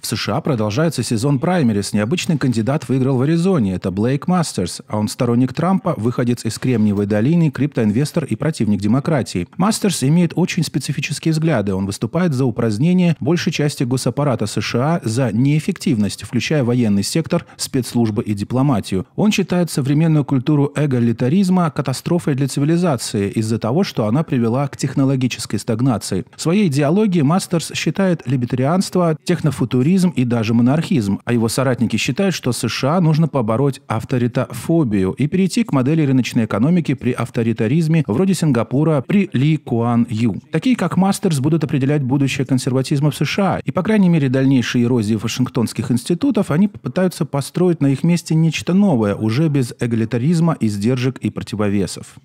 В США продолжается сезон праймерис. Необычный кандидат выиграл в Аризоне. Это Блейк Мастерс, а он сторонник Трампа, выходец из Кремниевой долины, криптоинвестор и противник демократии. Мастерс имеет очень специфические взгляды. Он выступает за упразднение большей части госаппарата США за неэффективность, включая военный сектор, спецслужбы и дипломатию. Он считает современную культуру эголитаризма катастрофой для цивилизации из-за того, что она привела к технологической стагнации. В своей идеологии Мастерс считает либертарианство либертарианство, технофутуризм и даже монархизм, а его соратники считают, что США нужно побороть авторитофобию и перейти к модели рыночной экономики при авторитаризме вроде Сингапура при Ли Куан Ю. Такие как Мастерс будут определять будущее консерватизма в США, и по крайней мере дальнейшие эрозии вашингтонских институтов они попытаются построить на их месте нечто новое, уже без эгалитаризма, издержек и противовесов.